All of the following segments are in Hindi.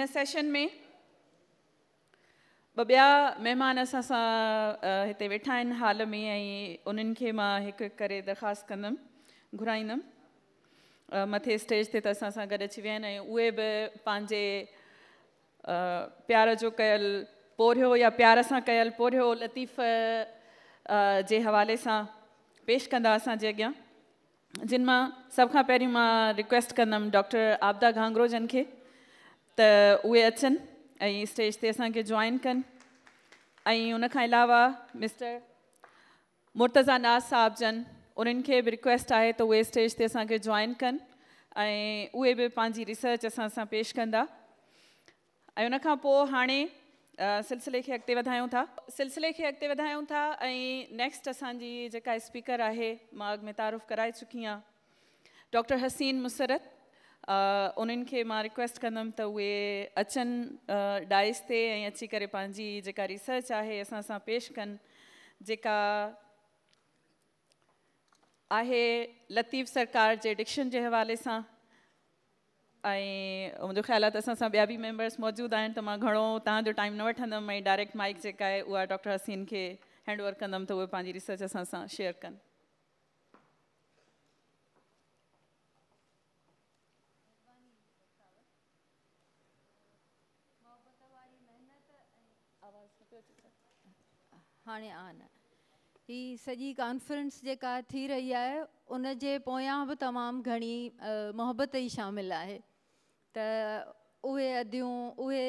हिन सेशन में ॿ ॿिया महिमान असां सां हिते वेठा आहिनि हॉल में ऐं उन्हनि खे मां हिकु हिकु करे दरख़्वास्त कंदुमि घुराईंदुमि मथे स्टेज ते त असां सां गॾु अची विया आहिनि ऐं उहे बि पंहिंजे प्यार जो कयल पोरियो या प्यार सां कयल पोरियो लतीफ़ जे हवाले सां पेश कंदा असांजे अॻियां जिन मां सभ खां मां रिक्वेस्ट कंदमि डॉक्टर आपदा खे त उहे अचनि ऐं स्टेज ते असांखे जॉइन कनि ऐं उनखां अलावा मिस्टर मुर्तज़ा नाज़ साहब जनि उन्हनि खे बि रिक्वेस्ट आहे त उहे स्टेज ते असांखे जॉइन कनि ऐं उहे बि पंहिंजी रिसर्च असां सां पेश कंदा ऐं उनखां पोइ हाणे सिलसिले खे अॻिते वधायूं था सिलसिले खे अॻिते वधायूं था ऐं नेक्स्ट असांजी जेका स्पीकर आहे मां अॻिमें तारीफ़ु कराए चुकी आहियां डॉक्टर हसीन मुसरत उन्हनि खे मां रिक्वेस्ट कंदमि त उहे अचनि डाइस ते ऐं अची करे पंहिंजी जेका रिसर्च आहे असां सां पेश कनि जेका आहे लतीफ़ सरकार जे डिक्शन जे हवाले सां ऐं मुंहिंजो ख़्यालु आहे त असां सां ॿिया बि मैंबर्स मौजूदु आहिनि त मां घणो तव्हांजो टाइम न वठंदमि ऐं डायरेक्ट माइक जेका आहे उहा डॉक्टर हसीन खे हैंडओवर कंदमि त उहे पंहिंजी रिसर्च असां सां शेयर कनि न ही सॼी कॉन्फ्रेंस जेका थी रही आहे उन जे पोयां बि तमामु घणी मोहबत ई शामिलु आहे त उहे अधियूं उहे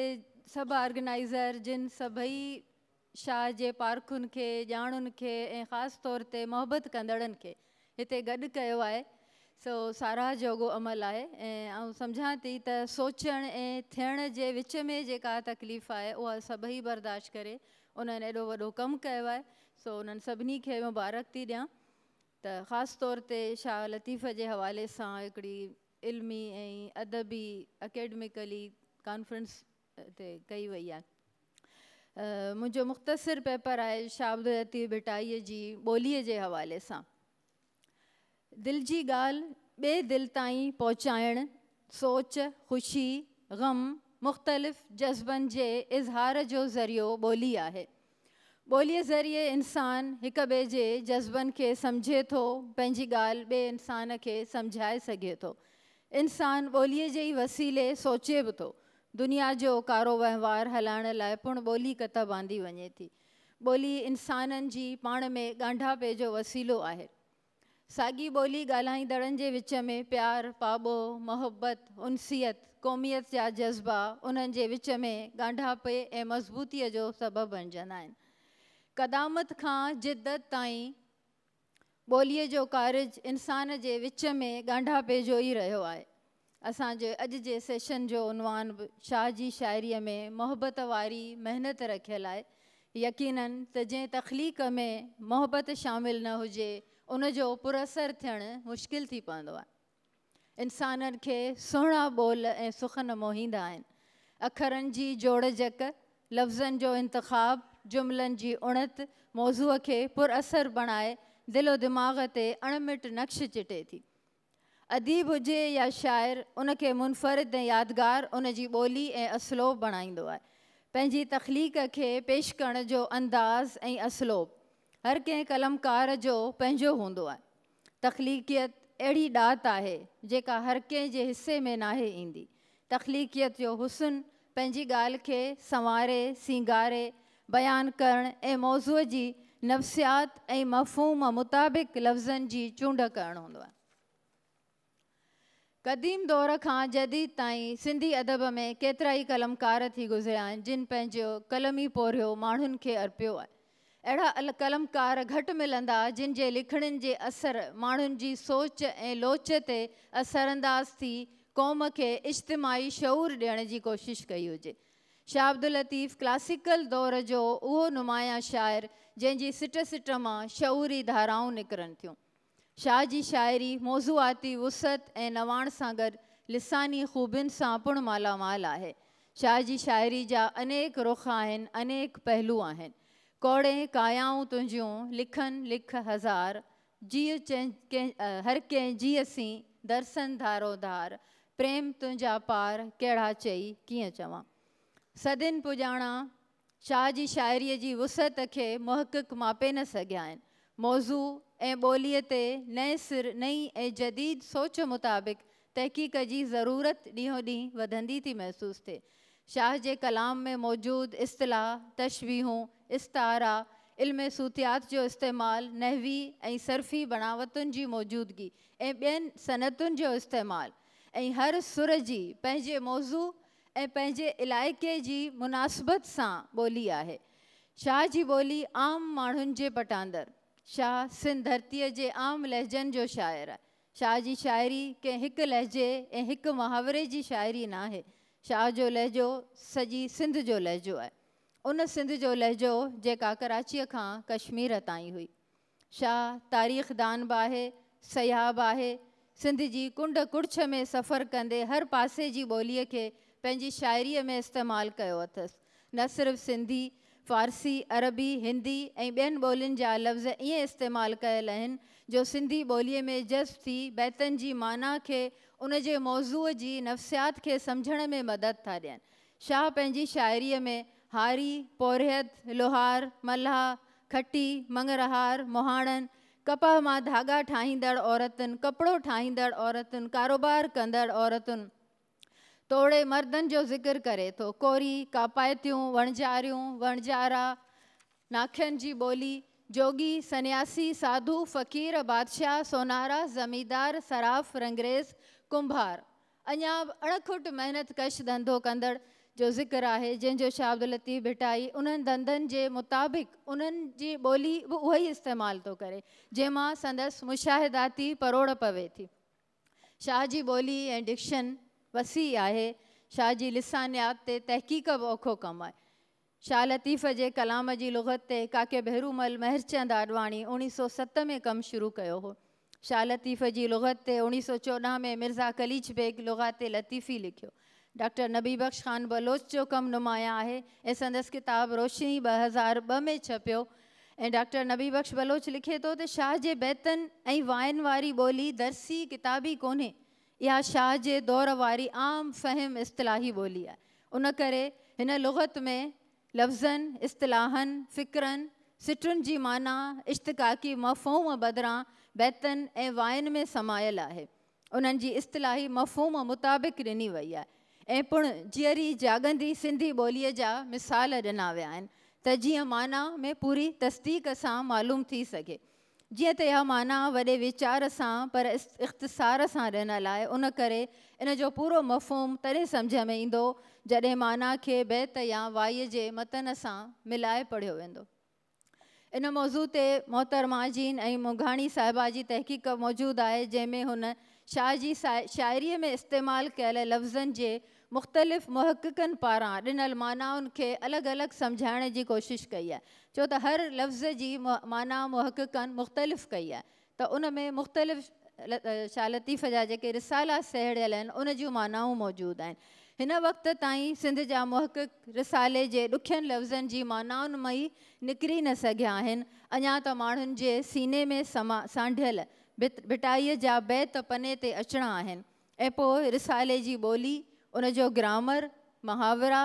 सभु ऑर्गनाइज़र सभई शाह जे पार्कुनि खे ॼाणुनि खे ऐं ख़ासि तौर ते मोहबत कंदड़नि खे हिते गॾु कयो आहे सो साराह जोॻो अमल आहे ऐं आऊं सम्झां थी त सोचणु ऐं थियण जे विच में जेका तकलीफ़ आहे उहा सभई बर्दाश्त करे उन्होंने एडो वो कम किया सो उन्हनि सभी खे मुबारक थी ॾियां त ख़ासि तौर ते शाह लतीफ़ के हवाले से हिकिड़ी इल्मी अदबी अकेडमिकली कॉन्फ्रेंस ते कई वई आहे मुंहिंजो मुख़्तसिर पेपर आहे शाह लतीफ़ भिटाईअ जी ॿोलीअ जे हवाले सां दिलि जी ॻाल्हि ॿिए दिलि ताईं पहुचाइणु सोच ख़ुशी ग़म मुख्तलिफ़ जज्बन के इज़हार जो ज़रियो बोली है ॿोलीअ ज़रिए इंसान एक बे जे जज्बनि खे सम्झे तो पंहिंजी ॻाल्हि इंसान के सम्झाए सघे तो इंसान ॿोलीअ के ई वसीले सोचे भी तो दुनिया जो कारो व्यवहार हलाइण लाइ पिणु ॿोली कत बांधी वञे थी ॿोली इंसाननि जी पाण में ॻांढापे जो वसीलो है साॻी ॿोली ॻाल्हाईंदड़नि जे विच में प्यारु पाबो मोहबतु उनसियत क़ौमियत जा जज़्बा उन्हनि जे विच में ॻाढापे ऐं मज़बूतीअ जो सबबु बणिजंदा आहिनि क़दामत खां जिदत ताईं ॿोलीअ जो कारज इंसान जे विच में ॻाढापे जो ई रहियो आहे असांजे अॼु जे सेशन जो उनवान बि शाह जी शाइरीअ में मोहबत वारी महिनत रखियलु आहे यकीननि त जंहिं तखलीक़ में मोहबत शामिलु न हुजे उन जो पुरअसर थियणु मुश्किल थी पवंदो आहे इंसाननि खे सुहिणा ॿोल ऐं सुखन मोहींदा आहिनि अखरनि जी जोड़जक लफ़्ज़नि जो इंतिखु जुमिलनि जी उणत मौज़ूअ खे पुरअसर बणाए दिलो दिमाग़ ते अणमिट नक़्श चिटे थी अदीब हुजे या शाइर उन खे मुनफ़िदु ऐं उन जी ॿोली ऐं असलोब बणाईंदो आहे पंहिंजी तखलीक़ खे पेश करण जो अंदाज़ ऐं असलोबु हर कंहिं कलमकार जो पंहिंजो हूंदो आहे तख़लीकियत अहिड़ी ॾात आहे जेका हर कंहिं जे हिसे में नाहे ईंदी तख़लीकियत जो हुसन पंहिंजी ॻाल्हि खे संवारे सिंगारे बयानु करणु ऐं मौज़ूअ जी नफ़्सियात ऐं मफ़ूम मुताबिक़ लफ़्ज़नि जी चूंड करणु हूंदो आहे क़दीम दौर खां जदीद ताईं सिंधी अदब में केतिरा ई कलमकार थी गुज़रिया आहिनि जिन पंहिंजो कलमी पोरियो माण्हुनि खे अर्पियो आहे अहिड़ा अल कलमकार घटि मिलंदा जिन जे लिखणनि जे असर माण्हुनि जी सोच ऐं लोच ते असर अंदाज़ थी क़ौम खे इज्तिमाही शूरु ॾियण जी कोशिश कई हुजे शाह अब्दुल लतीफ़ क्लासिकल दौर जो उहो नुमाया शाइर जंहिंजी सिट सिट मां शूरी धाराऊं निकिरनि थियूं शाह जी शाइरी मौज़ूआती वुसत ऐं नवाण सां गॾु लिसानी ख़ूबियुनि सां पुण मालामाल आहे शाह जी शाइरी जा अनेक रुख आहिनि अनेक पहलू आहिनि कौड़े कायाऊं तुंहिंजूं लिखन लिख हज़ार जी चैं हर कें जी सी दर्शन धारो धार प्रेम तुझा पार कड़ा चई कि चवां सदिन पुॼाणा शाह की शायरी की वुसत के मोहक मापे न सघिया मौज़ू ए बोली ते नए सिर नई ए जदीद सोच मुताबिक़ तहक़ीक़ की ज़रूरत ॾींहों ॾींहुं वधंदी थी महसूस थे शाह जे कलाम में मौजूद इस्तलाह तशवीहों इस्तारा इल्म सूतियात जो इस्तेमालु नहवी ए सरफ़ी बनावतुन की मौजूदगी ऐं ॿियनि सनतुनि जो इस्तेमालु ऐं हर सुर जी पंहिंजे मौज़ू ऐं इलाके इलाइक़े जी मुनासिबत सां ॿोली आहे शाह जी बोली आम माण्हुनि जे पटांदर शाह सिंध धरती जे आम लहजन जो शायर आहे शाह जी शायरी कंहिं हिकु लहजे ऐं हिकु मुहावरे जी शाइरी नाहे शाह जो लहजो सॼी सिंध जो लहजो आहे उन सिंध जो लहजो जेका कराचीअ खां कश्मीर ताईं हुई शाह तारीख़ दान बि आहे सयाबु आहे सिंध जी कुंड कुर्छ में सफ़र कंदे हर पासे जी ॿोलीअ खे पंहिंजी शाइरीअ में इस्तेमालु कयो अथसि न सिर्फ़ु सिंधी फारसी अरबी हिंदी ऐं ॿियनि ॿोलियुनि जा लफ़्ज़ ईअं इस्तेमालु कयल आहिनि जो सिंधी ॿोलीअ में जज़्ब थी बैतनि जी माना खे उन जे मौज़ूअ जी नफ़्सियात के समझण में मदद था ॾियनि शाह पंहिंजी शाइरीअ में हारी पोरियत लोहार मल्हा खटी मंगरहार मोहानन कपह मां धागा ठाहींदड़ औरतुनि कपिड़ो ठाहींदड़ औरतुनि कारोबार कंदड़ औरतुनि तोड़े मर्दनि जो ज़िक्र करे थो कोरी कापायतू वणजारियूं वणजारा नाखियुनि जी ॿोली जोगी सन्यासी साधू फ़क़ीर बादशाह सोनारा ज़मीदार सराफ़ रंगरेज़ कुंभार अञा अणखुट महिनत कश धंधो कंदड़ जो ज़िक्र आहे जंहिंजो शाह अब्दुल लतीफ़ भिटाई उन्हनि धंधनि जे मुताबिक़ उन्हनि जी ॿोली बि उहो ई इस्तेमालु थो करे जंहिंमां संदसि मुशाहिदाती परोड़ पवे थी शाह जी ॿोली ऐं डिक्शन वसी आहे शाह जी लिसानियात ते तहक़ीक़ बि औखो कमु आहे शाह लतीफ़ जे कलाम जी लुगत ते काके भेरुमल महिरचंद आडवाणी उणिवीह सौ सत में कमु शुरू कयो हो शाह लतीफ़ जी लुगत ते सौ चोॾहं में मिर्ज़ा कलीच बेग लुगात लतीफ़ी लिखियो डॉक्टर नबी बख्श ख़ान बलोच जो कमु नुमाया आहे ऐं संदसि किताबु रोशनी ॿ हज़ार ॿ में छपियो ऐं डॉक्टर नबी बख्श बलोच लिखे थो त शाह जे बैतनि ऐं वाइन वारी ॿोली दरसी किताबी कोन्हे इहा शाह जे दौर वारी आम फहम इस्तलाही ॿोली आहे उन करे हिन लुगत में लफ़्ज़नि इस्तलाहनि फ़िक्रनि सिटुनि जी माना इश्तकाकी मफ़हूम बदिरां बैतनि ऐं वायुनि में समायल आहे उन्हनि जी इस्तलाही मफ़ूम मुताबिक़ ॾिनी वई आहे ऐं पुण जीअरी जाॻंदी सिंधी ॿोलीअ जा मिसाल ॾिना विया आहिनि त जीअं माना में पूरी तस्दीक सां मालूम थी सघे जीअं त इहा माना वॾे वीचार सां पर इख़्तिसार सां ॾिनल आहे उन करे इन जो पूरो मफ़ूम तॾहिं सम्झ में ईंदो जॾहिं माना खे बैत या वाईअ जे मतन सां मिलाए पढ़ियो वेंदो અને મોઝુતે મોહર્માજીન એ મોઘાણી સાહેબાજી તહેકીક મોજૂદ આય જેમે હન શાજી શાયરી મે ઇસ્તેમાલ કે લે લફઝન જે મુખતલફ મુહક્કકન પારા દિનલ માનાન કે અલગ અલગ સમજાને જી કોશિશ કઈ હૈ જો તો હર લફઝ જી માના મુહક્કકન મુખતલફ કઈ હૈ તો ઉન મે મુખતલફ શા લતીફા જે કે રસાલા સહેડલન ઉન જી માનાન મોજૂદ હૈ हिन वक़्त ताईं सिंध जा मुहक रिसाले जे ॾुखियनि लफ़्ज़नि जी मानाउनि मां ई निकिरी न सघिया आहिनि अञा त माण्हुनि जे सीने में समा सांढियल भित भिटाईअ जा बैत पने ते अचणा आहिनि ऐं पोइ रिसाले जी ॿोली उन जो ग्रामर मुहावरा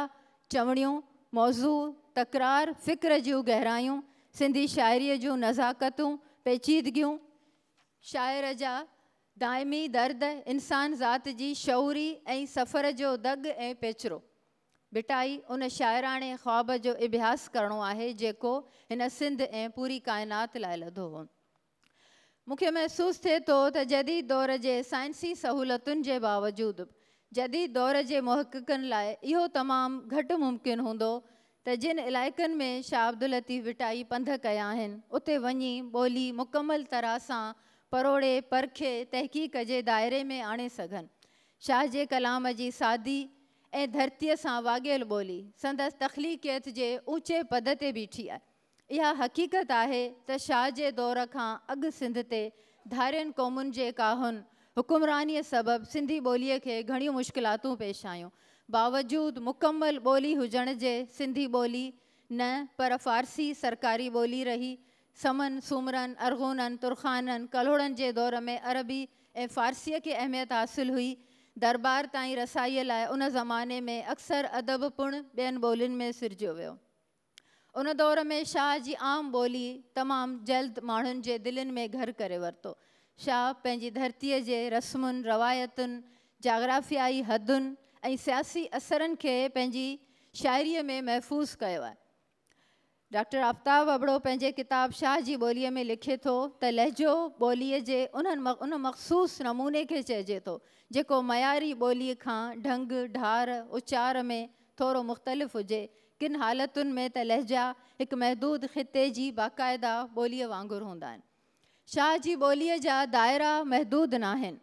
चवणियूं मौज़ू तकरार फ़िक्र जूं गहरायूं सिंधी शाइरीअ जूं नज़ाकतूं पेचीदगियूं शाइर जा दाइमी दर्द इंसान ज़ात जी शौरी ऐं सफ़र जो दग ऐं पेचरो बिटाई उन शाइराणे ख़्वाब जो अभ्यासु करणो आहे जेको हिन सिंध ऐं पूरी काइनात लाइ लधो हो मूंखे महसूसु थिए थो त जदी दौरु जे साइंसी सहूलियतुनि जे बावजूदु जदीद दौर जे महकिकनि लाइ इहो तमामु घटि मुमकिन हूंदो त जिन इलाइक़नि में शाह अब्दुल लतीफ़ भिटाई पंध कया आहिनि उते वञी ॿोली मुकमल तरह सां परोड़े परखे तहक़ीक़ के दायरे में आने सघनि शाह जे कलाम जी सादी ऐं धरतीअ सां वाॻियल ॿोली संदसि तख़लीक़ियत के ऊंचे पद से बीठी है यह हक़ीक़त है त शाह के दौर का अग सिंध ते धारियुनि क़ौमुनि जे काहुन हुकुमरानीअ सबबि सिंधी बोली के घणियूं मुश्किलातूं पेश आयूं बावजूद मुकम्मल बोली हुजन जे सिंधी ॿोली न पर फ़ारसी सरकारी बोली रही समन सुमरन अरगुननि तुरखाननि कल्होड़नि जे दौर में अरबी ऐं फ़ारसीअ खे अहमियत हासिलु हुई दरबार ताईं रसाईअ लाइ उन ज़माने में अक्सर अदब पुण ॿियनि ॿोलियुनि में सिरजियो वियो उन दौर में शाह जी आम ॿोली तमामु जल्द माण्हुनि जे दिलनि में घर करे वरितो शाह पंहिंजी धरतीअ जे रस्मुनि रवायतुनि जाग्राफ़ियाई हदुनि ऐं सियासी असरनि खे पंहिंजी शाइरी में महफ़ूज़ कयो आहे डॉक्टर आफ़्ताब अबड़ो पंहिंजे किताब शाह जी ॿोलीअ में लिखे थो त लहजो ॿोलीअ जे उन्हनि उन मखसूस नमूने खे चइजे थो जेको मयारी ॿोलीअ खां ढंग ढार उचार में थोरो मुख़्तलिफ़ हुजे किन हालतुनि में त लहजा हिकु महदूद ख़िते जी बाक़ाइदा ॿोलीअ वांगुरु हूंदा आहिनि शाह जी ॿोलीअ जा दाइरा महदूद नाहिनि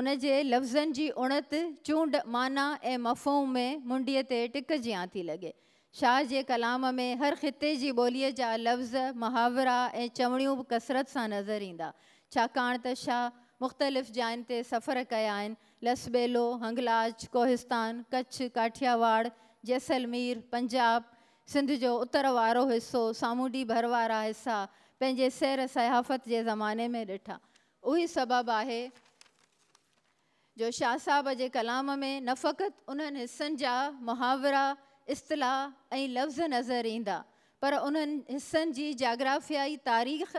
हुनजे लफ़्ज़नि जी उणति चूंड माना ऐं मफ़ो में मुंडीअ ते टिक जीअं थी लॻे शाह के कलाम में हर ख़िते की ॿोलीअ जहा लफ़्ज़ मुहावरा ऐं चवणियूं कसरत से नज़र इंदा छाकाणि त शाह मुख़्तलिफ़ जायुनि ते सफ़र कया लसबेलो हंगलाज कोहिस्तान कच्छ काठियावाड़ जैसलमीर पंजाब सिंध जो उत्तरवारो हिस्सो हिसो सामूंडी भर वारा हिसा पंहिंजे सैर सयाफ़त के ज़माने में डिठा उही सबब है जो शाह साहब के कलाम में न फ़क़ति उन्हनि हिसनि जा मुहावरा इस्तलाह लफ़्ज़ नज़र इंदा पर उन्हनि हिसनि जी जाग्राफियाई तारीख़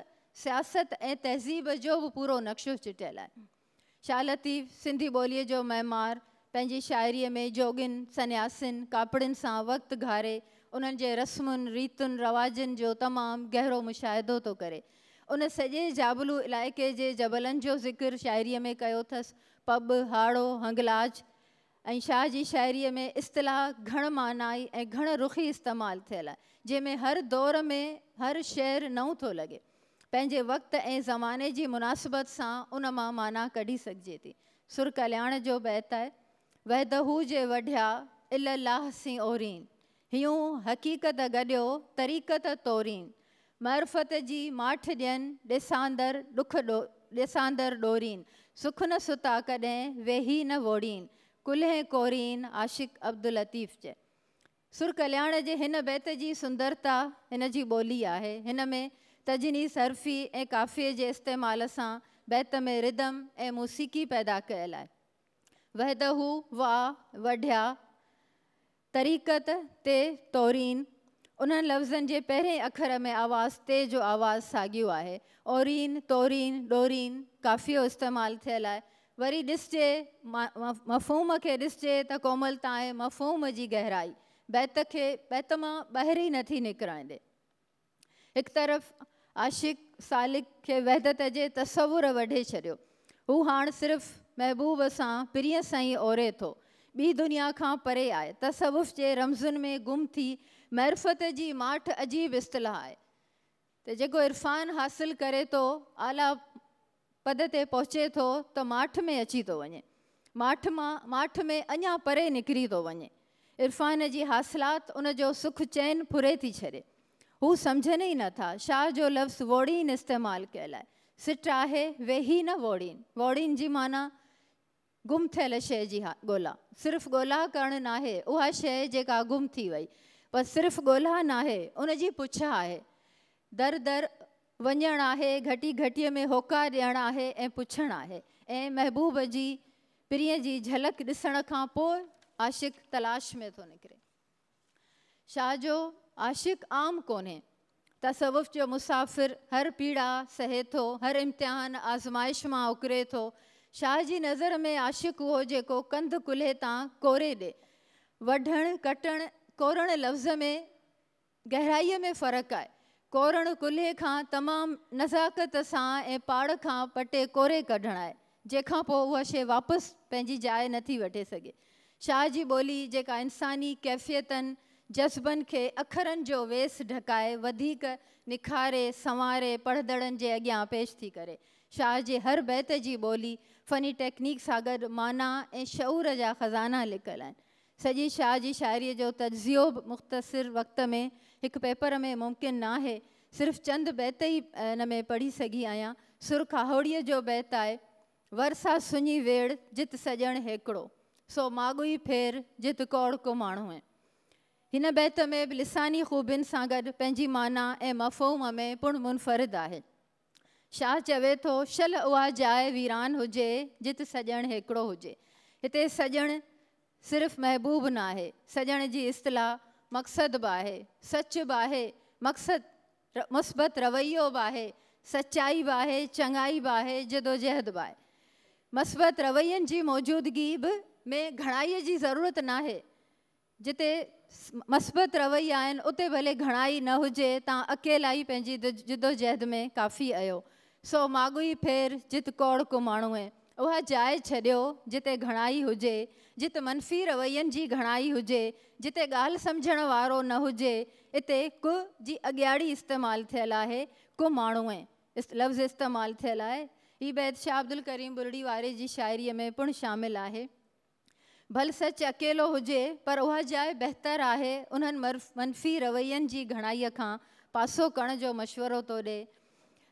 सियासत ए तहज़ीब जो भी पूरा नक्शो चिटियल आहे शाह लतीफ़ सिंधी ॿोलीअ जो मैमार पंहिंजी शाइरीअ में जोगिन सन्यासिन कापड़नि सां वक़्तु घारे उन्हनि जे रस्मुनि रीतुनि जो तमाम गहरों मुशाहिदो तो करे उन सजे जाबलू इलाक़े के जबलनि जो ज़िक्र शायरी में कयो अथसि पब हाड़ो हंगलाज ऐं शाह की शायरी में इस्तलाह घण मानाई ऐं घण रुखी इस्तेमाल थियलु जैमें हर दौर में हर शहर नओं थो लॻे पंहिंजे वक़्तु ऐं ज़माने की मुनासिबत से उन मां माना कढी सघिजे थी सुर कल्याण जो बैत आहे वहदहू जे वढिया इलाह सी ओरीन हियूं हक़ीक़त गॾियो तरीक़त तोरीन मरफत की माठ ॾियनि ॾिसांदर ॾुख डो ॾिसांदर डोरीन सुख न सुता कदें वेही न वोड़ीन कुल है कोरीन आशिक़ अब्दुल लतीफ़ जे सुर कल्याण जे हिन बैत जी सुंदरता हिन जी ॿोली आहे हिन में तजनी सरफ़ी ए काफ़िए जे इस्तेमाल से बैत में रिदम ए मूसीक़ी पैदा कल है वहदहू वाह वढिया तरीक़त ते तौरीन उन्हनि लफ़्ज़नि जे पहिरें अखर में आवाज़ ते जो आवाज़ साॻियो आहे औरीन तौरीन डोरीन काफ़ियो इस्तेमाल थियल है वरी ॾिसजे मफ़ूम खे ॾिसजे त कोमल तांए मफ़ूम जी गहराई बैत खे बैत मां ॿाहिरि ई नथी निकिराईंदे हिकु तरफ़ आशिक सालिक़ खे वहदत जे तस्वुरु वढे छॾियो हू हाणे सिर्फ़ु महबूब सां प्रिय सां ई ओरे थो ॿी दुनिया खां परे आहे तसवुफ़ जे रमज़ुनि में गुम थी महिर जी माठ अजीब इस्तलाह आहे त जेको इरफ़ान हासिलु करे थो आला पद से पहुचे तो त माठ में अची तो वञे माठ मां माठ में अञा परे निकिरी तो वञे इरफ़ान जी हासिलात उनजो सुख चैन फुरे थी छॾे हू सम्झनि ई नथा शाह जो लफ्स वोड़ीन इस्तेमाल कयल है सिट आहे वेही न वोड़ीन वोड़ीन जी माना गुम थे शइ जी हा ॻोल्हा सिर्फ़ु ॻोल्हा करणु नाहे उहा शइ थी वही पर सिर्फ़ु ॻोल्हा नाहे उनजी पुछ आहे दर दर वञणु आहे घटी घटीअ में होकार ॾियणु आहे ऐं पुछणु आहे ऐं महबूब जी प्रिय जी झलक ॾिसण खां पोइ आशिक़ तलाश में थो निकिरे शाह जो आशिक़ आम कोन्हे तसवुफ़ जो मुसाफ़िर हर पीड़ा सहे थो हर इम्तिहान आज़माइश मां उकिरे थो शाह जी नज़र में आशिक़ उहो जेको कंध कुल्हे तां कोरे ॾे वढणु कटणु कोरण लफ़्ज़ में गहराईअ में फ़र्क़ु आहे कोरण कुल्हे खां तमामु नज़ाकत सां ऐं पाड़ खां पटे कोरे कढणु आहे जंहिंखां पोइ उहा शइ वापसि पंहिंजी जाइ नथी वठे सघे शाह जी ॿोली जेका इंसानी कैफ़ियतनि जज़्बनि खे अखरनि जो वेस ढकाए वधीक निखारे संवारे पढ़ंदड़नि जे अॻियां पेश थी करे शाह जे हर बैत जी ॿोली फनी टेक्निक सां गॾु माना ऐं शऊर जा ख़ज़ाना लिकियलु आहिनि सॼी शाह जी शाइरीअ जो तजियो मुख़्तसिर वक़्त में हिकु पेपर में मुमकिन न आहे सिर्फ़ु चंद बैत ई इन में पढ़ी सघी आहियां सुर खाहोड़ीअ जो बैत आहे वरसा सुञी वेड़ जित सॼण हेकड़ो सो माॻोई फेर जित कौड़ को माण्हू आहे हिन बैत में बि लिसानी ख़ूबियुनि सां गॾु पंहिंजी माना ऐं मफ़हूम में पुण मुनफरिद आहे शाह चवे थो शल उहा जाइ वीरान हुजे जित सॼण हिकिड़ो हुजे हिते सॼण सिर्फ़ महबूब ना है सजण जी इस्तला मक़सद बा है सच बि मकसद मक़सदु मुस्बत रवैयो बा है सच्चाई बा है चंगाई बा है जदोजहद बा है मस्बत रवैयन जी मौजूदगी भी में घणाईअ जी ज़रूरत है जिते मस्बत रवैया उते भले घणाई न हो ता अकेला ई पंहिंजी जिदोजहद में काफ़ी आयो सो मागुई फेर जित कोड़ को माण्हू है वह जाइ छॾियो जिते घणाई हुजे जिते मनफ़ी रवैयनि की घणाई हुजे जिते गाल समझण वारो न हो इत कु जी अग्याड़ी इस्तेमाल थियलु आहे को माण्हू ऐं लफ़्ज़ इस्तेमालु थियलु आहे हीअ बैत शाह अब्दुल करीम बुरड़ी वारे जी शाइरीअ में पुण शामिल है भल सच अकेलो हुजे पर उहा जाइ बहितरु आहे उन्हनि मनफ़ी रवैयनि की घणाई का पासो करण जो मशवरो थो ॾिए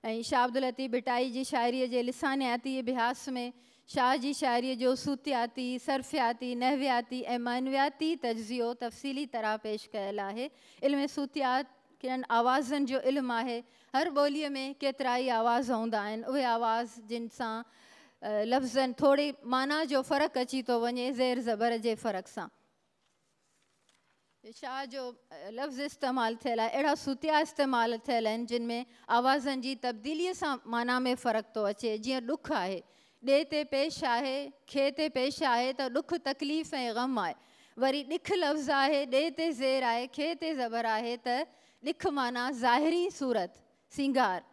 ऐं शाह अब्दुल लतीफ़ बिटाई जी शाइरीअ जे लिसानियाती अभ्यास में शाह जी शाइरीअ जो सूतियाती सरफ़ियाती नहवियाती मानवियाती तजिज़ियो तफ़सीली तरह पेश कल है इल्म सूतियात किन आवाज़नि जो इल्म है हर बोली में केतरा ही आवाज़ हूँ उवाज उहे आवाज़ जिन सां लफ़्ज़नि माना जो फ़र्क अची तो वञे ज़ेर ज़बर के फ़र्क़ से शाह जो लफ्ज़ इस्तेमाल थियल आहे अहिड़ा सुतिया इस्तेमाल थियल आहिनि जिन में आवाज़नि जी तब्दीलीअ सां माना में फ़र्क़ु थो अचे जीअं ॾुखु आहे ॾे ते पेश आहे खे ते पेश आहे त ॾुखु तकलीफ़ ऐं ग़म आहे वरी ॾिख लफ़्ज़ आहे ॾे ते ज़ेर आहे खे ते ज़बर आहे त ॾिख माना ज़ाहिरी सूरत सिंगार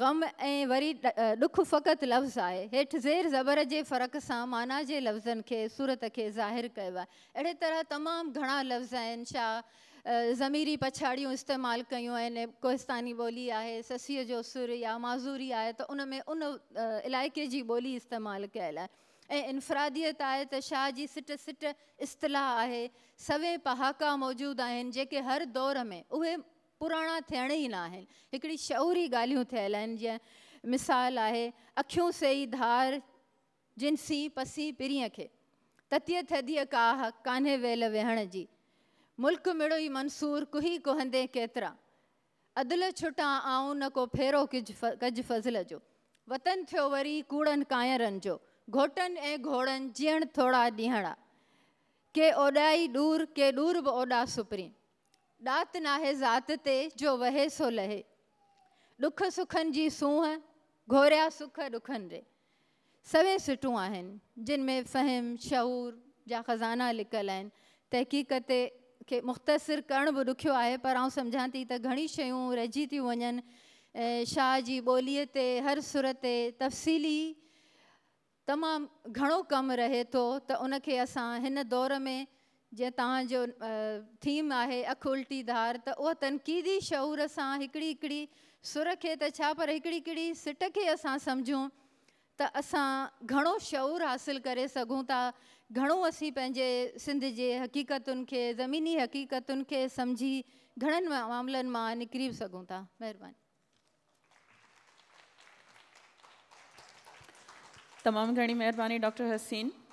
ग़म ए वरी ॾुखु फ़क़ति लफ़्ज़ आहे हेठि ज़ेर ज़बर के फ़र्क़ से माना जे लफ्ज़न के सूरत के ज़ाहिरु कयो आहे तरह तमाम घणा लफ़्ज़ आहिनि छा ज़मीरी पछाड़ियूं इस्तेमाल क्यों आहिनि कोहिस्तानी ॿोली आहे ससीअ जो सुर या माज़ूरी आहे तो उन में उन इलाइक़े जी ॿोली इस्तेमालु कयल आहे ऐं इनफ़रादियत आहे त शाह जी सिट सिट इस्तलाह आहे सवे पहाका मौजूदु आहिनि जेके हर दौर में उ पुराणा थियण ई न आहिनि हिकिड़ी शौरी ॻाल्हियूं थियल आहिनि जीअं मिसाल आहे अखियूं सही धार जिनसी पसी पिरीअ खे ततीअ थदीअ काह कान्हे वेल वेहण जी मुल्क मिड़ो ई मंसूर कुही कुहंदे केतिरा अदल छुटा आऊं न को फेरो किज कज फज़ल जो वतन थियो वरी कूड़नि कांयरनि जो घोटनि ऐं घोड़नि जीअण थोरा ॾीहणा के ओॾाई दूर के दूर बि ओॾा सुपरी ॾाति नाहे ज़ात ते जो वहे सो लहे ॾुख सुखनि जी सूंहं घोरिया सुख ॾुखनि सवे सुठियूं आहिनि जिन में फ़हम शौर जा ख़ज़ाना लिकियलु आहिनि तहक़ीक़ ते खे मुख़्तसिर करण बि ॾुखियो आहे पर आउं सम्झां थी त घणी शयूं रहिजी थियूं वञनि ऐं शाह जी ॿोलीअ ते हर सुर ते तफ़सीली तमामु घणो कमु रहे थो त उनखे असां हिन दौर में जीअं तव्हांजो थीम आहे अखो उल्टी धार त उहा तनक़ीदी शौर सां हिकिड़ी हिकिड़ी सुर खे त छा पर हिकिड़ी हिकिड़ी सिट खे असां सम्झूं त असां घणो शौर हासिलु करे सघूं था घणो असीं पंहिंजे सिंध जे हक़ीक़तुनि खे ज़मीनी हक़ीक़तुनि खे सम्झी घणनि मामलनि मां निकिरी सघूं था महिरबानी तमामु घणी महिरबानी डॉक्टर हसीन